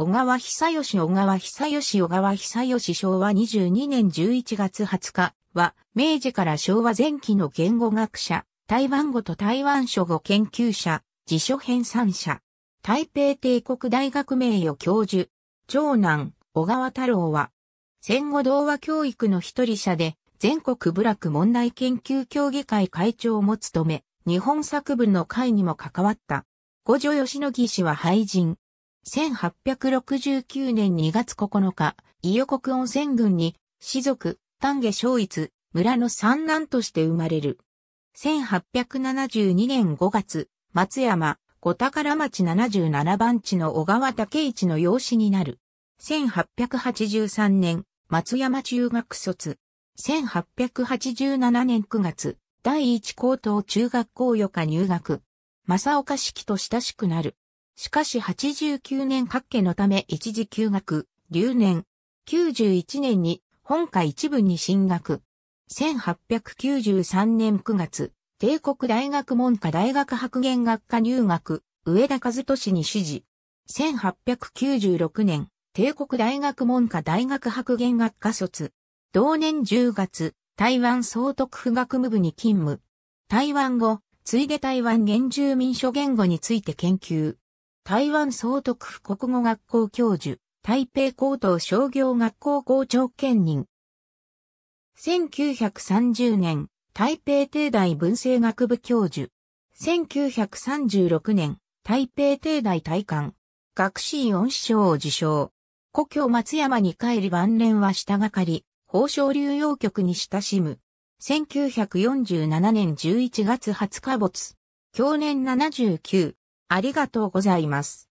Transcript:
小川久義小川久義小川久義昭和22年11月20日は、明治から昭和前期の言語学者、台湾語と台湾書語研究者、辞書編纂者、台北帝国大学名誉教授、長男、小川太郎は、戦後童話教育の一人者で、全国部落問題研究協議会会長も務め、日本作文の会にも関わった。五女吉野義氏は廃人。1869年2月9日、伊予国温泉郡に、士族、丹下正一、村の三男として生まれる。1872年5月、松山、小宝町77番地の小川武一の養子になる。1883年、松山中学卒。1887年9月、第一高等中学校予科入学。正岡式と親しくなる。しかし89年各家のため一時休学、留年。91年に本科一部に進学。1893年9月、帝国大学文科大学博言学科入学、上田和俊に指示。1896年、帝国大学文科大学博言学科卒。同年10月、台湾総督府学務部に勤務。台湾語、ついで台湾原住民諸言語について研究。台湾総督府国語学校教授、台北高等商業学校校長兼任。1930年、台北帝大文政学部教授。1936年、台北帝大大官。学士恩師賞を受賞。故郷松山に帰り晩年は下がかり、宝生流用局に親しむ。1947年11月20日没。去年79、ありがとうございます。